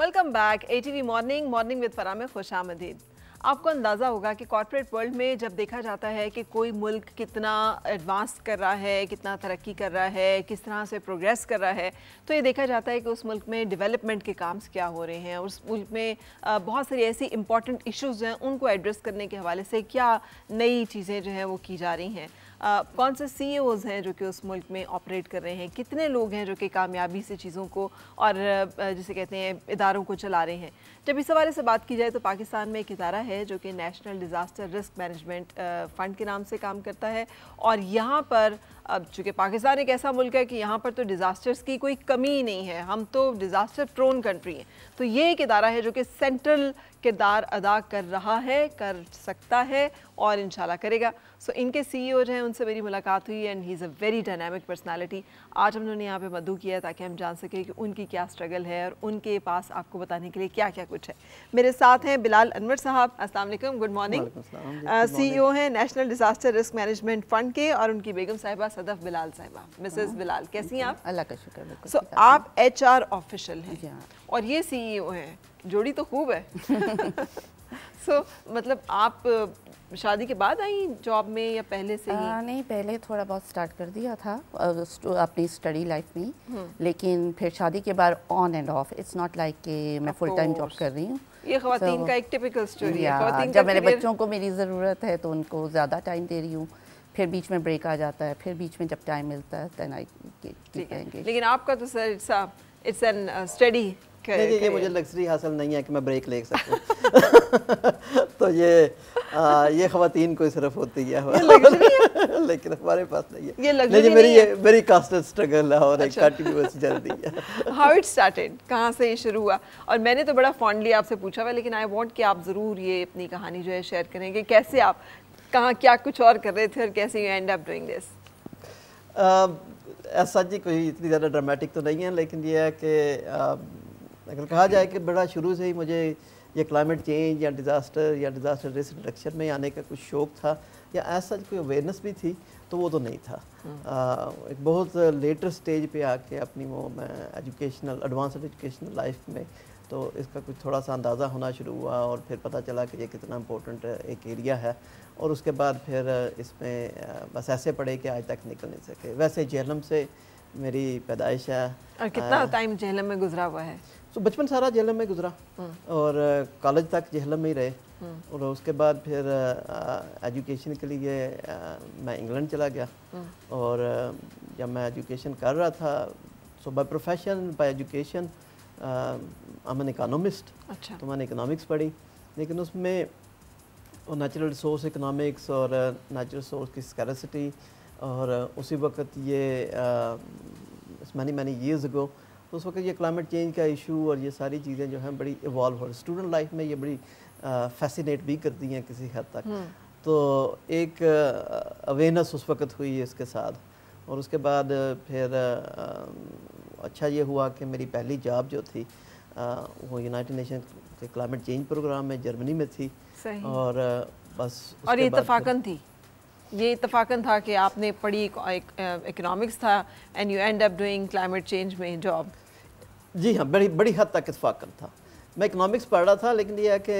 Welcome back A T V morning morning with Farah में खुश आमदीद आपको अंदाज़ा होगा कि कॉरपोरेट वर्ल्ड में जब देखा जाता है कि कोई मुल्क कितना एडवांस कर रहा है कितना तरक्की कर रहा है किस तरह से प्रोग्रेस कर रहा है तो ये देखा जाता है कि उस मुल्क में डेवलपमेंट के काम क्या हो रहे हैं उस मुल्क में बहुत सारी ऐसी इंपॉर्टेंट इशूज़ हैं उनको एड्रेस करने के हवाले से क्या नई चीज़ें जो हैं वो की जा रही हैं आ, कौन से सी e हैं जो कि उस मुल्क में ऑपरेट कर रहे हैं कितने लोग हैं जो कि कामयाबी से चीज़ों को और जिसे कहते हैं इदारों को चला रहे हैं जब इस हवाले से बात की जाए तो पाकिस्तान में एक इदारा है जो कि national disaster risk management fund के नाम से काम करता है और यहाँ पर अब चूँकि पाकिस्तान एक ऐसा मुल्क है कि यहाँ पर तो डिज़ास्टर्स की कोई कमी ही नहीं है हम तो डिज़ास्टर प्रोन कंट्री हैं तो ये एक इदारा है जो कि सेंट्रल किरदार अदा कर रहा है कर सकता है और इन करेगा सो इनके सी ई e जो हैं उनसे मेरी मुलाकात हुई and he is a very dynamic personality आज हम उन्होंने यहाँ पर मधु किया ताकि हम जान सकें कि उनकी क्या स्ट्रगल है और उनके पास आपको बताने के लिए क्या क्या कुछ है मेरे साथ हैं बिलाल अनवर साहब Aslam good morning C E हैं national disaster risk management fund के और उनकी बेगम साहिबा सदफ बिलाल साहिबा मिसेस हाँ। बिलाल कैसी हैं आप अल्लाह का शुक्र बिल्कुल सो आप एच आर ऑफिशियल हैं हाँ। और ये सी ई e हैं जोड़ी तो खूब है सो मतलब आप शादी के बाद आई जॉब में या पहले से ही आ, नहीं पहले थोड़ा बहुत स्टार्ट कर दिया था अपनी स्टडी लाइफ में हम्म। लेकिन फिर शादी के बाद on and off it's not like कि मैं फुल टाइम जॉब कर रही हूँ ये खातन so, का एक टिपिकल स्टोरी है जब मेरे बच्चों को मेरी ज़रूरत है तो उनको ज़्यादा टाइम दे रही हूँ फिर बीच में ब्रेक आ जाता है फिर बीच में जब टाइम मिलता है देन आई ठीक लेकिन आपका तो sir it's it's an study नहीं नहीं ये मुझे लग्जरी हासिल नहीं है कि मैं ब्रेक ले सकूं तो ये आ, ये खातन को सिर्फ होती है, है? लेकिन हमारे पास नहीं है ये लेकिन मेरी ये वेरी कास्टल स्ट्रगल है और अच्छा। एक जल्दी है हाउ इट स्टार्टेड कहाँ से ये शुरू हुआ और मैंने तो बड़ा फॉन्डली आपसे पूछा हुआ लेकिन आई वॉन्ट कि आप ज़रूर ये अपनी कहानी जो है शेयर करेंगे कैसे आप कहाँ क्या कुछ और कर रहे थे और कैसे you end up doing this ऐसा जी कोई इतनी ज़्यादा ड्रामेटिक तो नहीं है लेकिन ये है कि अगर कहा जाए कि बड़ा शुरू से ही मुझे ये क्लाइमेट चेंज या डिज़ास्टर या डिज़ास्टर रिस्क रिडक्शन में आने का कुछ शौक था या ऐसा कोई अवेयरनेस भी थी तो वो तो नहीं था आ, हम्म। एक बहुत लेटर स्टेज पे आके अपनी वो मैं एजुकेशनल एडवांस एजुकेशनल लाइफ में तो इसका कुछ थोड़ा सा अंदाज़ा होना शुरू हुआ और फिर पता चला कि ये कितना इम्पोर्टेंट एक एरिया है और उसके बाद फिर इसमें बस ऐसे पड़े कि आज तक निकल नहीं सके वैसे जेहलम से मेरी पैदाइश है और कितना टाइम जेहलम में गुजरा हुआ है तो बचपन सारा जेहलम में गुजरा हम्म। और कॉलेज तक जेहलम में ही रहे हम्म। और उसके बाद फिर एजुकेशन के लिए मैं इंग्लैंड चला गया हम्म। और जब मैं एजुकेशन कर रहा था so by profession by education I am an अच्छा तो मैंने इकनॉमिक्स पढ़ी लेकिन उसमें और नेचुरल रिसोर्स इकनॉमिक्स और नेचुरल uh, रिसोर्स की स्कैरसिटी और uh, उसी वक्त ये मैनी मैनी ईयर्स गो तो उस वक्त ये क्लाइमेट चेंज का इशू और ये सारी चीज़ें जो हैं बड़ी इवॉल्व हो रही स्टूडेंट लाइफ में ये बड़ी फैसिनेट uh, भी करती हैं किसी हद तक हम्म। तो एक अवेयरनेस उस वक्त हुई इसके साथ और उसके बाद फिर अच्छा ये हुआ कि मेरी पहली जॉब जो थी वो यूनाइटेड नेशन के क्लाइमेट चेंज प्रोग्राम में जर्मनी में थी और बस और ये इतफाकन थी ये इतफाकन था कि आपने पढ़ी इकोनॉमिक्स था and you end up doing climate change में जॉब जी हाँ बड़ी बड़ी हद तक इतफाकन था मैं इकोनॉमिक्स पढ़ रहा था लेकिन यह है कि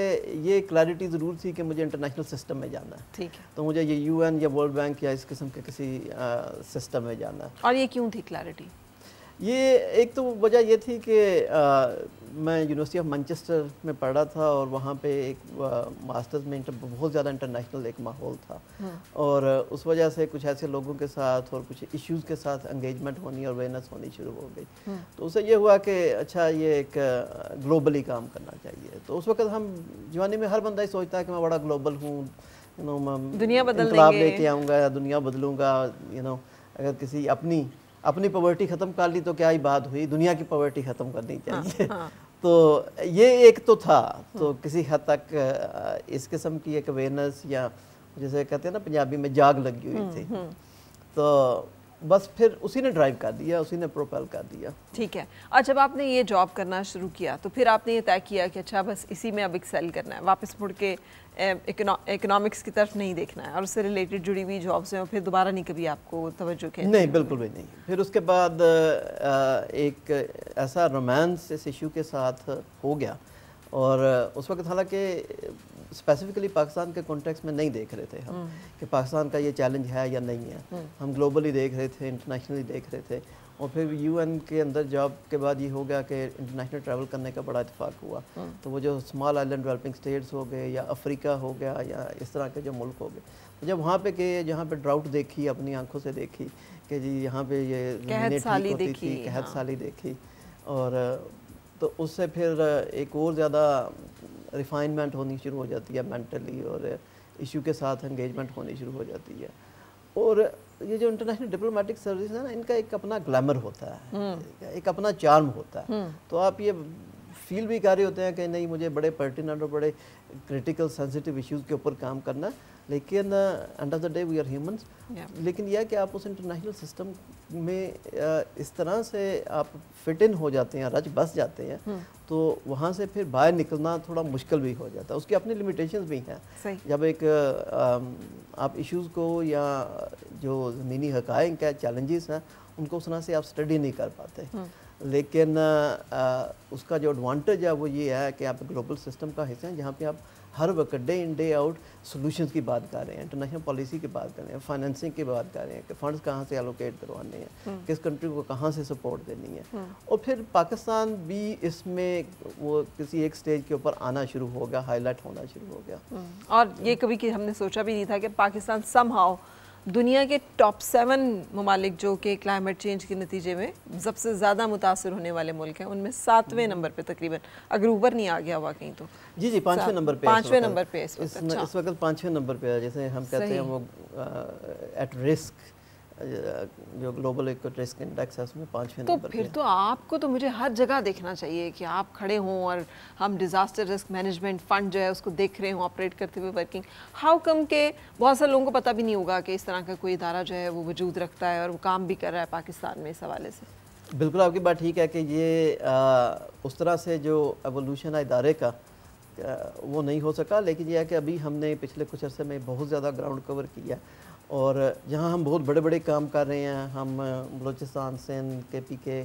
ये क्लैरिटी ज़रूर थी कि मुझे इंटरनेशनल सिस्टम में जाना है ठीक है तो मुझे ये यूएन या वर्ल्ड बैंक या इस किस्म के किसी सिस्टम में जाना है और ये क्यों थी क्लैरिटी ये एक तो वजह ये थी कि मैं यूनिवर्सिटी ऑफ मैनचेस्टर में पढ़ रहा था और वहाँ पे एक मास्टर्स में इंटर बहुत ज़्यादा इंटरनेशनल एक माहौल था हाँ। और उस वजह से कुछ ऐसे लोगों के साथ और कुछ इश्यूज के साथ एंगेजमेंट होनी और अवेयरनेस होनी शुरू हो गई हाँ। तो उससे ये हुआ कि अच्छा ये एक ग्लोबली काम करना चाहिए तो उस वक्त हम जवानी में हर बंदा ही सोचता है कि मैं बड़ा ग्लोबल हूँ यू नो मैं दुनिया बदल लेके आऊँगा दुनिया बदलूँगा यू नो अगर किसी अपनी अपनी पॉवर्टी ख़त्म कर ली तो क्या ही बात हुई दुनिया की पॉवर्टी ख़त्म करनी हाँ, चाहिए हाँ, हाँ। तो ये एक तो था तो हाँ। किसी हद तक इस किस्म की एक अवेयरनेस या जैसे कहते हैं ना पंजाबी में जाग लगी हुई हम्म, थी हम्म। तो बस फिर उसी ने ड्राइव कर दिया उसी ने प्रोपेल कर दिया ठीक है और जब आपने ये जॉब करना शुरू किया तो फिर आपने ये तय किया कि अच्छा बस इसी में अब एक्सेल करना है वापस मुड़ के इकोनॉमिक्स की तरफ नहीं देखना है और उससे रिलेटेड जुड़ी हुई जॉब्स हैं और फिर दोबारा नहीं कभी आपको तवज्जो के नहीं बिल्कुल भी नहीं फिर उसके बाद एक ऐसा रोमांस इस इशू के साथ हो गया और उस वक्त हालांकि स्पेसिफिकली पाकिस्तान के कॉन्टेक्स्ट में नहीं देख रहे थे हम कि पाकिस्तान का ये चैलेंज है या नहीं है हम्म। हम ग्लोबली देख रहे थे इंटरनेशनली देख रहे थे और फिर यूएन के अंदर जॉब के बाद ये हो गया कि इंटरनेशनल ट्रैवल करने का बड़ा इतफाक हुआ हम्म। तो वो जो स्मॉल आइलैंड डेवलपिंग स्टेट्स हो गए या अफ्रीका हो गया या इस तरह के जो मुल्क हो गए तो जब वहाँ पे के जहाँ पे ड्राउट देखी अपनी आंखों से देखी कि जी यहाँ पे ये कहत साली देखी कहत हाँ। साली देखी और तो उससे फिर एक और ज़्यादा रिफाइनमेंट होनी शुरू हो जाती है मेंटली और इशू के साथ एंगेजमेंट होनी शुरू हो जाती है और ये जो इंटरनेशनल डिप्लोमेटिक सर्विस है ना इनका एक अपना ग्लैमर होता है हम्म। एक अपना चार्म होता है हम्म। तो आप ये फील भी कर रहे होते हैं कि नहीं मुझे बड़े पर्टिनेंट और बड़े क्रिटिकल सेंसिटिव इश्यूज़ के ऊपर काम करना है लेकिन end of the day we are human लेकिन यह कि आप उस इंटरनेशनल सिस्टम में uh, इस तरह से आप फिट इन हो जाते हैं रच बस जाते हैं हम्म। तो वहाँ से फिर बाहर निकलना थोड़ा मुश्किल भी हो जाता है उसके अपने लिमिटेशंस भी हैं जब एक आ, um, आप इश्यूज़ को या जो ज़मीनी हक़ है चैलेंजेस हैं उनको उस तरह से आप स्टडी नहीं कर पाते हम्म। लेकिन आ, uh, उसका जो एडवांटेज है वो ये है कि आप ग्लोबल सिस्टम का हिस्सा हैं जहाँ पे आप हर वक्त day in day out solution की बात कर रहे हैं इंटरनेशनल पॉलिसी की बात कर रहे हैं फाइनेंसिंग की बात कर रहे हैं कि फंड्स कहाँ से एलोकेट करवाने हैं हम्म। किस कंट्री को कहाँ से सपोर्ट देनी है हम्म। और फिर पाकिस्तान भी इसमें वो किसी एक स्टेज के ऊपर आना शुरू हो गया हाईलाइट होना शुरू हो गया हम्म। और ये कभी कि हमने सोचा भी नहीं था कि पाकिस्तान सम दुनिया के टॉप सेवन ममालिक जो कि क्लाइमेट चेंज के नतीजे में सबसे ज़्यादा मुतासर होने वाले मुल्क हैं उनमें सातवें हम्म। नंबर पे तकरीबन अगर ऊबर नहीं आ गया हुआ कहीं तो जी जी पाँचवें नंबर पे पाँचवें नंबर पे इस वक्त अच्छा। पाँचवें नंबर पे जैसे हम कहते हैं वो एट रिस्क जो ग्लोबल रिस्क इंडेक्स है उसमें पाँचवें तो फिर तो आपको तो मुझे हर जगह देखना चाहिए कि आप खड़े हों और हम डिज़ास्टर रिस्क मैनेजमेंट फंड जो है उसको देख रहे हों ऑपरेट करते हुए वर्किंग हाउ कम के बहुत सारे लोगों को पता भी नहीं होगा कि इस तरह का कोई इदारा जो है वो वजूद रखता है और वो काम भी कर रहा है पाकिस्तान में इस हवाले से बिल्कुल आपकी बात ठीक है कि ये आ, उस तरह से जो एवोल्यूशन है इदारे का वो नहीं हो सका लेकिन यह है कि अभी हमने पिछले कुछ अरसे में बहुत ज़्यादा ग्राउंड कवर किया और यहाँ हम बहुत बड़े बड़े काम कर रहे हैं हम बलोचिस्तान सिंध के पी के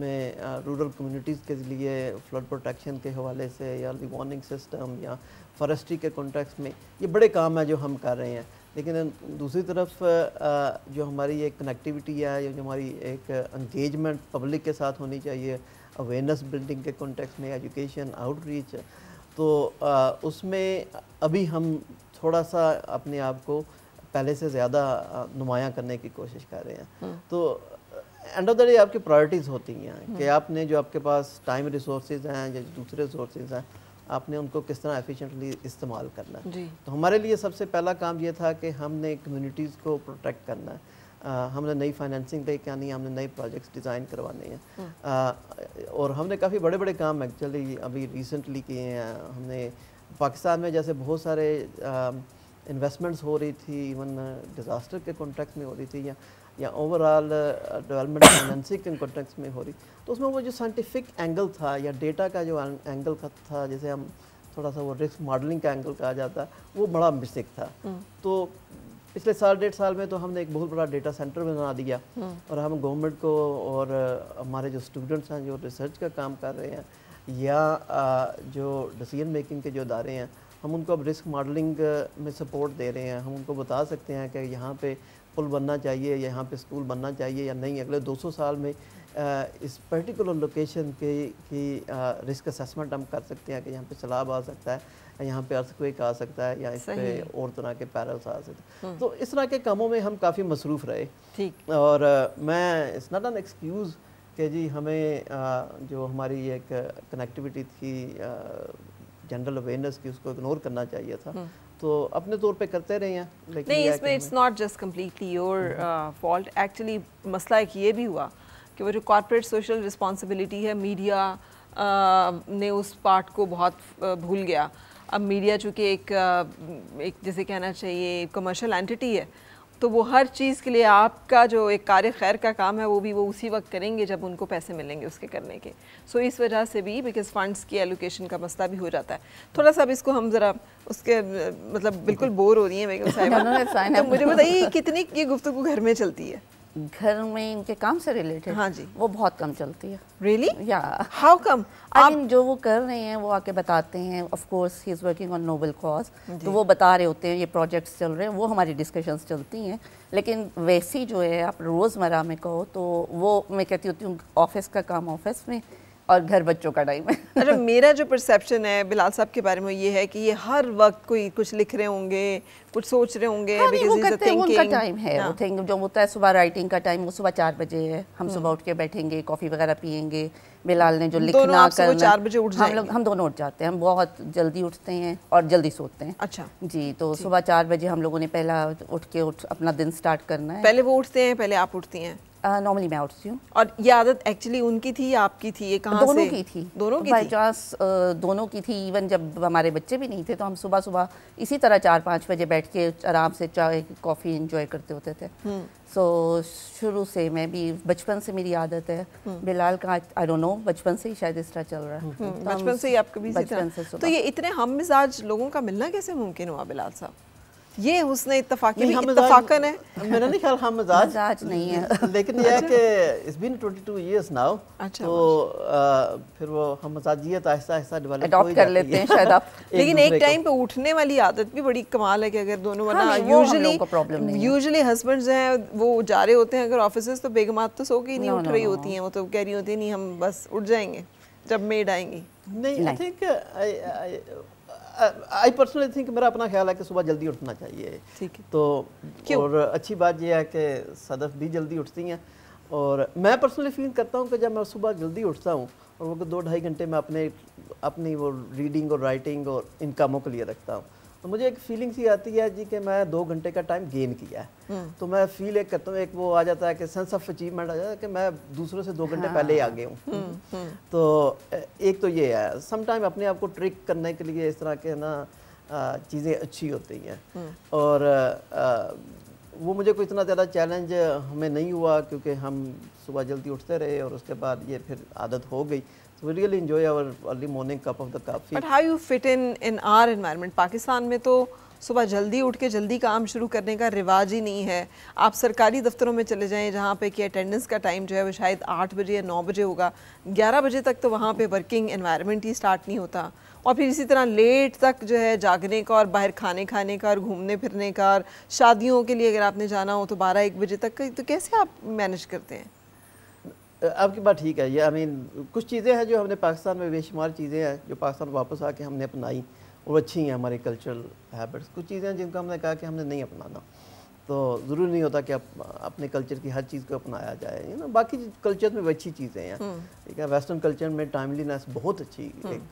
में रूरल कम्युनिटीज़ के लिए फ्लड प्रोटेक्शन के हवाले से या अर्ली वार्निंग सिस्टम या फॉरेस्ट्री के कॉन्टेक्स्ट में ये बड़े काम हैं जो हम कर रहे हैं लेकिन दूसरी तरफ जो हमारी एक कनेक्टिविटी है या जो हमारी एक इंगेजमेंट पब्लिक के साथ होनी चाहिए अवेयरनेस बिल्डिंग के कॉन्टेक्स्ट में एजुकेशन आउटरीच तो उसमें अभी हम थोड़ा सा अपने आप को पहले से ज़्यादा नुमाया करने की कोशिश कर रहे हैं हाँ। तो एंड ऑफ द डे आपकी प्रायोरिटीज़ होती हैं हाँ। कि आपने जो आपके पास टाइम रिसोर्स हैं या दूसरे रिसोर्स हैं आपने उनको किस तरह एफिशिएंटली इस्तेमाल करना है तो हमारे लिए सबसे पहला काम ये था कि हमने कम्युनिटीज़ को प्रोटेक्ट करना है आ, हमने नई फाइनेंसिंग पे आनी है हमने नए प्रोजेक्ट्स डिज़ाइन करवाने हैं हाँ। और हमने काफ़ी बड़े बड़े काम एक्चुअली अभी रिसेंटली किए हैं हमने पाकिस्तान में जैसे बहुत सारे आ, इन्वेस्टमेंट्स हो रही थी इवन डिज़ास्टर uh, के कॉन्टेक्ट में हो रही थी या या ओवरऑल डेवलपमेंट फाइनेंसिंग के कॉन्टेक्स में हो रही तो उसमें वो जो साइंटिफिक एंगल था या डेटा का जो एंगल का था जैसे हम थोड़ा सा वो रिस्क मॉडलिंग का एंगल कहा जाता है वो बड़ा मिस्टेक था हम्म। तो पिछले साल डेढ़ साल में तो हमने एक बहुत बड़ा डेटा सेंटर बना दिया हम्म। और हम गवर्नमेंट को और uh, हमारे जो स्टूडेंट्स हैं जो रिसर्च का काम कर रहे हैं या uh, जो डिसीजन मेकिंग के जो इदारे हैं हम उनको अब रिस्क मॉडलिंग में सपोर्ट दे रहे हैं हम उनको बता सकते हैं कि यहाँ पे पुल बनना चाहिए यहाँ पे स्कूल बनना चाहिए या नहीं अगले 200 साल में इस पर्टिकुलर लोकेशन के की रिस्क असेसमेंट हम कर सकते हैं कि यहाँ पे सलाब आ सकता है यहाँ पे अर्थक्वेक आ सकता है या इस पे और तरह के पैरल्स आ सकते हैं हम्म। तो इस तरह के कामों में हम काफ़ी मसरूफ़ रहे ठीक और मैं इट्स नॉट एन एक्सक्यूज़ कि जी हमें जो हमारी एक कनेक्टिविटी थी जनरल अवेयरनेस की उसको इग्नोर करना चाहिए था हम्म। तो अपने तौर पे करते रहे हैं लेकिन नहीं इसमें it's not just completely your fault actually मसला एक ये भी हुआ कि वो जो कॉरपोरेट सोशल रिस्पॉन्सिबिलिटी है मीडिया uh, ने उस पार्ट को बहुत uh, भूल गया अब मीडिया चूँकि एक uh, एक जैसे कहना चाहिए कमर्शल एंटिटी है तो वो हर चीज़ के लिए आपका जो एक कार्य खैर का काम है वो भी वो उसी वक्त करेंगे जब उनको पैसे मिलेंगे उसके करने के सो so, इस वजह से भी बिकॉज फंड्स की एलोकेशन का मसला भी हो जाता है थोड़ा सा अब इसको हम ज़रा उसके मतलब बिल्कुल बोर हो रही है तो मुझे बताइए कितनी ये गुफ्तु घर में चलती है घर में इनके काम से रिलेटेड हाँ जी वो बहुत कम चलती है रियली या हाउ कम आई जो वो कर रहे हैं वो आके बताते हैं of course he is working on noble cause तो वो बता रहे होते हैं ये प्रोजेक्ट्स चल रहे हैं वो हमारी डिस्कशंस चलती हैं लेकिन वैसी जो है आप रोज़मर्रा में कहो तो वो मैं कहती होती हूँ ऑफिस का काम ऑफिस में और घर बच्चों का टाइम है अच्छा मेरा जो परसेप्शन है बिलाल साहब के बारे में ये है कि ये हर वक्त कोई कुछ लिख रहे होंगे कुछ सोच रहे होंगे टाइम हाँ, है वो थिंक हाँ. जो होता है सुबह राइटिंग का टाइम वो सुबह चार बजे है हम सुबह हम्म. उठ के बैठेंगे कॉफ़ी वगैरह पियेंगे बिलाल ने जो लिखना कर चार बजे उठ हम लोग हम दोनों उठ जाते हैं हम बहुत जल्दी उठते हैं और जल्दी सोते हैं अच्छा जी तो सुबह चार बजे हम लोगों ने पहला उठ के उठ अपना दिन स्टार्ट करना है पहले वो उठते हैं पहले आप उठती हैं नॉर्मली मैं उठती हूँ और ये आदत एक्चुअली उनकी थी या आपकी थी ये कहाँ दोनों से? की थी दोनों की बाई चांस दोनों की थी इवन जब हमारे बच्चे भी नहीं थे तो हम सुबह सुबह इसी तरह चार पाँच बजे बैठ के आराम से चाय कॉफ़ी इंजॉय करते होते थे सो हम्म। so, शुरू से मैं भी बचपन से मेरी आदत है हम्म। बिलाल का आई डोंट नो बचपन से ही शायद इस तरह चल रहा है हम्म, तो बचपन से ही आपको भी बचपन से तो ये इतने हम मिजाज लोगों का मिलना कैसे मुमकिन हुआ बिलाल साहब ये हुसन इतफाकी भी इतफाकन है मेरा नहीं ख्याल हम मजाज मजाज नहीं है लेकिन ये है अच्छा। कि इट्स बीन 22 इयर्स नाउ तो आ, फिर वो हम मजाजियत आहिस्ता आहिस्ता डेवलप हो जाती अडॉप्ट कर लेते हैं शायद आप लेकिन एक टाइम पे उठने वाली आदत भी बड़ी कमाल है कि अगर दोनों वरना यूजुअली यूजुअली हस्बैंड्स हैं वो जा रहे होते हैं अगर ऑफिस तो बेगमात तो सो के ही नहीं उठ रही होती हैं वो तो कह रही होती नहीं हम बस उठ जाएंगे जब मेड आएंगी नहीं I think I personally think मेरा अपना ख्याल है कि सुबह जल्दी उठना चाहिए ठीक है तो क्यों? और अच्छी बात यह है कि सदफ भी जल्दी उठती हैं और मैं पर्सनली फील करता हूँ कि जब मैं सुबह जल्दी उठता हूँ और वो दो ढाई घंटे मैं अपने अपनी वो रीडिंग और राइटिंग और इन कामों के लिए रखता हूँ तो मुझे एक फीलिंग सी आती है जी कि मैं दो घंटे का टाइम गेन किया है हम्म। तो मैं फील एक करता हूँ एक वो आ जाता है कि सेंस ऑफ अचीवमेंट आ जाता है कि मैं दूसरों से दो घंटे हाँ। पहले ही हाँ। आगे हूँ हम्म, हम्म। तो एक तो ये है समटाइम अपने आप को ट्रिक करने के लिए इस तरह के ना चीज़ें अच्छी होती हैं और वो मुझे कोई इतना ज़्यादा चैलेंज हमें नहीं हुआ क्योंकि हम सुबह जल्दी उठते रहे और उसके बाद ये फिर आदत हो गई we really enjoy our early morning cup of the coffee. But how you fit in in our environment? Pakistan में तो सुबह जल्दी उठ के जल्दी काम शुरू करने का रिवाज ही नहीं है आप सरकारी दफ्तरों में चले जाएं जहाँ पे कि अटेंडेंस का टाइम जो है वो शायद आठ बजे या नौ बजे होगा ग्यारह बजे तक तो वहाँ पे वर्किंग एनवायरनमेंट ही स्टार्ट नहीं होता और फिर इसी तरह लेट तक जो है जागने का और बाहर खाने खाने का और घूमने फिरने का और शादियों के लिए अगर आपने जाना हो तो बारह एक बजे तक तो कैसे आप मैनेज करते हैं आपकी बात ठीक है ये आई मीन कुछ चीज़ें हैं जो हमने पाकिस्तान में बेशुमार चीज़ें हैं जो पाकिस्तान वापस आके हमने अपनाई वो अच्छी हैं हमारे कल्चरल हैबिट्स कुछ चीज़ें हैं जिनको हमने कहा कि हमने नहीं अपनाना तो ज़रूरी नहीं होता कि आप अपने कल्चर की हर चीज़ को अपनाया जाए यू नो बाकी कल्चर में भी अच्छी चीज़ें हैं हम्म। ठीक है वेस्टर्न कल्चर में टाइमलीनेस बहुत अच्छी हम्म। एक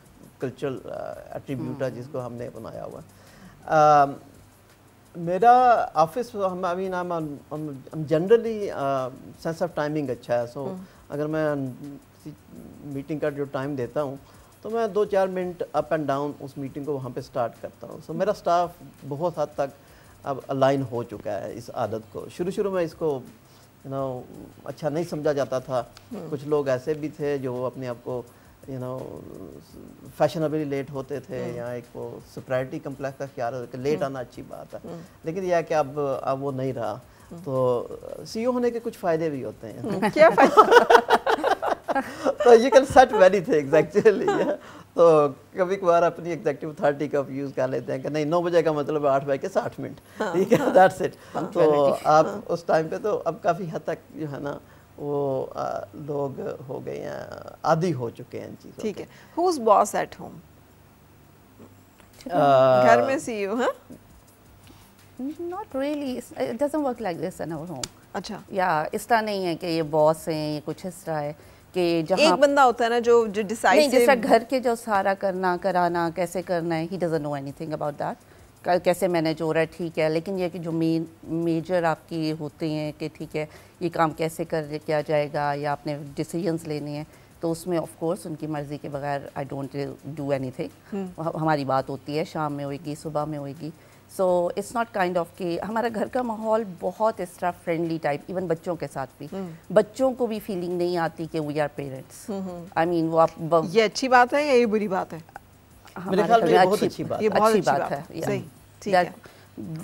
कल्चरल एट्रीब्यूट है हम्म। जिसको हमने अपनाया हुआ है मेरा ऑफिस हम I mean I generally sense of timing अच्छा है सो so, hmm. अगर मैं मीटिंग का जो टाइम देता हूँ तो मैं दो चार मिनट अप एंड डाउन उस मीटिंग को वहाँ पे स्टार्ट करता हूँ सो so, hmm. मेरा स्टाफ बहुत हद तक अब अलाइन हो चुका है इस आदत को शुरू शुरू में इसको यू नो अच्छा नहीं समझा जाता था hmm. कुछ लोग ऐसे भी थे जो अपने आप को यू नो फैशनेबली लेट होते थे hmm. या एक वो सुप्रायरिटी कम्प्लेक्स का ख्याल होता लेट hmm. आना अच्छी बात है hmm. लेकिन यह कि अब अब वो नहीं रहा तो सीईओ होने के कुछ फ़ायदे भी होते हैं क्या तो यू कैन सेट वेरी थे एग्जैक्टली तो कभी कभार अपनी एग्जैक्टिव अथॉरिटी का यूज़ कर लेते हैं कि नहीं नौ बजे का मतलब आठ बजे के साठ मिनट हाँ। ठीक है दैट्स इट हाँ। तो आप हाँ। उस टाइम पे तो अब काफ़ी हद तक जो है ना वो आ, लोग हो गए हैं आदि हो चुके हैं चीज़ों ठीक है हुज बॉस एट होम घर में सीईओ हैं not really it doesn't work like this in our home अच्छा या इस तरह नहीं है कि ये बॉस हैं ये कुछ इस तरह है कि जहां एक बंदा होता है ना जो जो डिसाइड नहीं जैसा घर के जो सारा करना कराना कैसे करना है he doesn't know anything about that कैसे मैनेज हो रहा है ठीक है लेकिन यह कि जो मेन मेजर आपकी होते हैं कि ठीक है ये काम कैसे कर किया जाएगा या आपने डिसीजंस लेने हैं तो उसमें ऑफ कोर्स उनकी मर्ज़ी के बगैर आई डोंट डू एनीथिंग हमारी बात होती है शाम में होएगी सुबह में होएगी so it's not kind of कि हमारा घर का माहौल बहुत एक्स्ट्रा फ्रेंडली टाइप इवन बच्चों के साथ भी hmm. बच्चों को भी फीलिंग नहीं आती कि we are parents I mean वो आप ये अच्छी बात है या ये बुरी बात है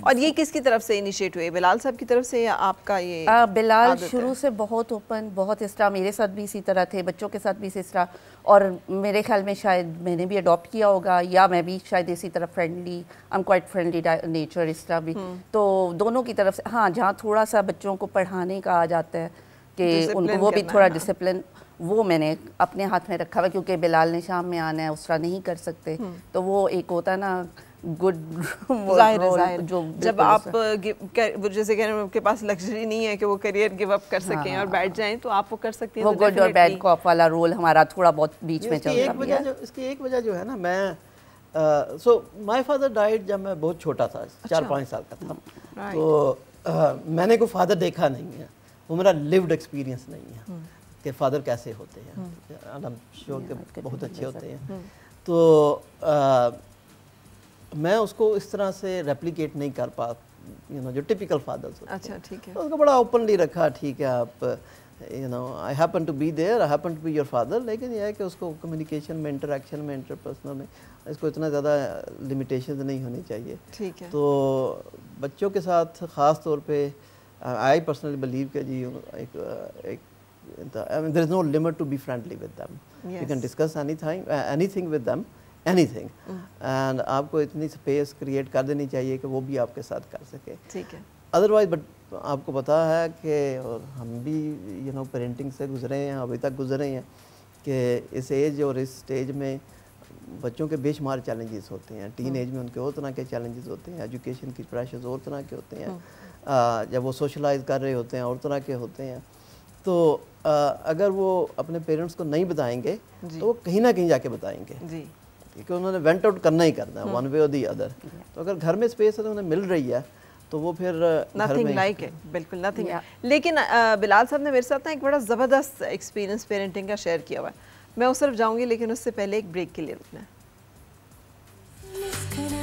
और ये किसकी तरफ से इनिशिएट हुए बिलाल साहब की तरफ से या आपका ये आ, बिलाल शुरू से बहुत ओपन बहुत इस तरह मेरे साथ भी इसी तरह थे बच्चों के साथ भी इसी तरह और मेरे ख्याल में शायद मैंने भी अडॉप्ट किया होगा या मैं भी शायद इसी तरह friendly I am quite friendly nature इस तरह भी हम्म। तो दोनों की तरफ से हाँ जहाँ थोड़ा सा बच्चों को पढ़ाने का आ जाता है कि उनको वो भी थोड़ा डिसिप्लिन वो मैंने अपने हाथ में रखा हुआ क्योंकि बिलाल ने शाम में आना है उस तरह नहीं कर सकते हम्म। तो वो एक होता ना गुड जाहिर जो जब आप uh, जैसे कह रहे हैं आपके पास लग्जरी नहीं है कि वो करियर गिव अप कर सकें हाँ, और बैठ जाएं तो आप वो कर सकते हैं वो गुड तो और बैड कॉप वाला रोल हमारा थोड़ा बहुत बीच में चल रहा है इसकी एक वजह जो है ना मैं सो माय फादर डाइड जब मैं बहुत छोटा था अच्छा। चार पाँच साल का था तो uh, मैंने कोई फादर देखा नहीं है वो मेरा लिव्ड एक्सपीरियंस नहीं है हम्म। के फादर कैसे होते हैं हम्म। आलम शो के बहुत अच्छे होते हैं हम्म। तो आ, मैं उसको इस तरह से रेप्लीकेट नहीं कर पा यू नो जो टिपिकल फादर्स होते अच्छा ठीक है तो उसको बड़ा ओपनली रखा ठीक है आप you know I happen to be there I happen to be your father लेकिन यह है कि उसको कम्युनिकेशन में इंटरेक्शन में इंटरपर्सनल में इसको इतना ज़्यादा लिमिटेशन नहीं होनी चाहिए ठीक है तो बच्चों के साथ ख़ास तौर पर आई पर्सनली बिलीव कि जी एक एक the, I mean, there is no limit to be friendly with them. Yes. You can discuss anything, uh, anything with them, anything. mm. आपको इतनी स्पेस क्रिएट कर देनी चाहिए कि वो भी आपके साथ कर सके ठीक है अदरवाइज बट आपको पता है कि और हम भी you you know know, parenting से गुजरे हैं अभी तक गुजरे हैं कि इस एज और इस स्टेज में बच्चों के बेशुमार चैलेंजेस होते हैं टीन mm. एज में उनके और तरह के चैलेंजेस होते हैं एजुकेशन की प्रेशर्स और तरह के होते हैं mm. uh, जब वो सोशलाइज कर रहे होते हैं और तरह के होते हैं तो आ, अगर वो अपने पेरेंट्स को नहीं बताएंगे तो वो कहीं ना कहीं जाके बताएंगे क्योंकि उन्होंने वेंट आउट करना ही करना है वन वे और दी अदर तो अगर घर में स्पेस है तो उन्हें मिल रही है तो वो फिर नथिंग लाइक है बिल्कुल नथिंग yeah. लेकिन बिलाल साहब ने मेरे साथ ना एक बड़ा ज़बरदस्त एक्सपीरियंस पेरेंटिंग का शेयर किया हुआ है मैं उस तरफ जाऊँगी लेकिन उससे पहले एक ब्रेक के लिए रुकना है